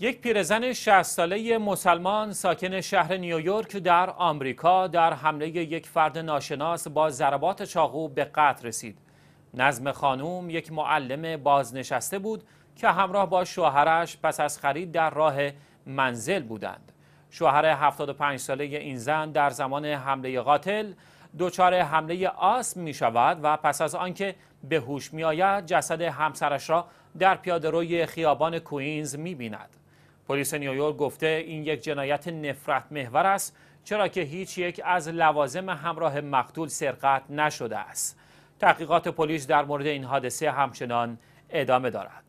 یک پیرزن 60 ساله مسلمان ساکن شهر نیویورک در آمریکا در حمله یک فرد ناشناس با ضربات چاقو به قتل رسید. نظم خانوم یک معلم بازنشسته بود که همراه با شوهرش پس از خرید در راه منزل بودند. شوهر 75 ساله این زن در زمان حمله قاتل دچار حمله آسم می شود و پس از آنکه به هوش می آید جسد همسرش را در پیاده روی خیابان کوینز می بیند. پلیس نیویورک گفته این یک جنایت نفرت محور است چرا که هیچ یک از لوازم همراه مقتول سرقت نشده است. تحقیقات پلیس در مورد این حادثه همچنان ادامه دارد.